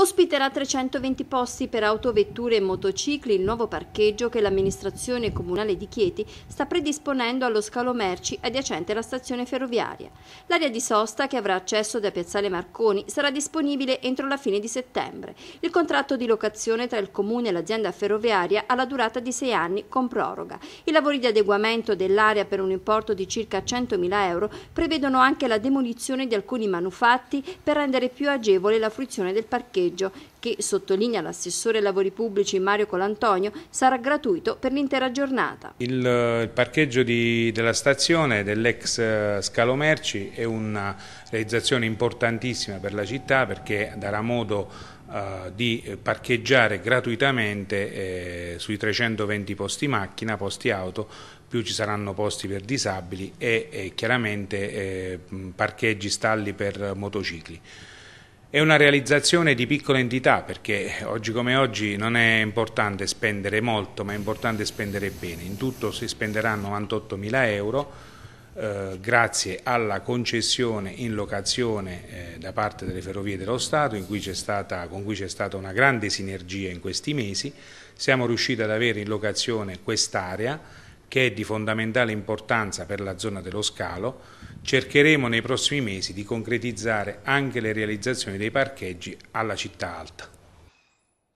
Ospiterà 320 posti per autovetture e motocicli il nuovo parcheggio che l'amministrazione comunale di Chieti sta predisponendo allo scalo merci adiacente alla stazione ferroviaria. L'area di sosta, che avrà accesso da Piazzale Marconi, sarà disponibile entro la fine di settembre. Il contratto di locazione tra il comune e l'azienda ferroviaria ha la durata di sei anni con proroga. I lavori di adeguamento dell'area per un importo di circa 100.000 euro prevedono anche la demolizione di alcuni manufatti per rendere più agevole la fruizione del parcheggio parcheggio, che, sottolinea l'assessore lavori pubblici Mario Colantonio, sarà gratuito per l'intera giornata. Il, eh, il parcheggio di, della stazione dell'ex eh, scalo merci è una realizzazione importantissima per la città perché darà modo eh, di parcheggiare gratuitamente sui 320 posti macchina, posti auto, più ci saranno posti per disabili e, chiaramente parcheggi, stalli per motocicli. È una realizzazione di piccola entità perché oggi come oggi non è importante spendere molto ma è importante spendere bene. In tutto si spenderanno 98 mila euro eh, grazie alla concessione in locazione eh, da parte delle Ferrovie dello Stato cui stata, con cui c'è stata una grande sinergia in questi mesi. Siamo riusciti ad avere in locazione quest'area che è di fondamentale importanza per la zona dello scalo, cercheremo nei prossimi mesi di concretizzare anche le realizzazioni dei parcheggi alla città alta.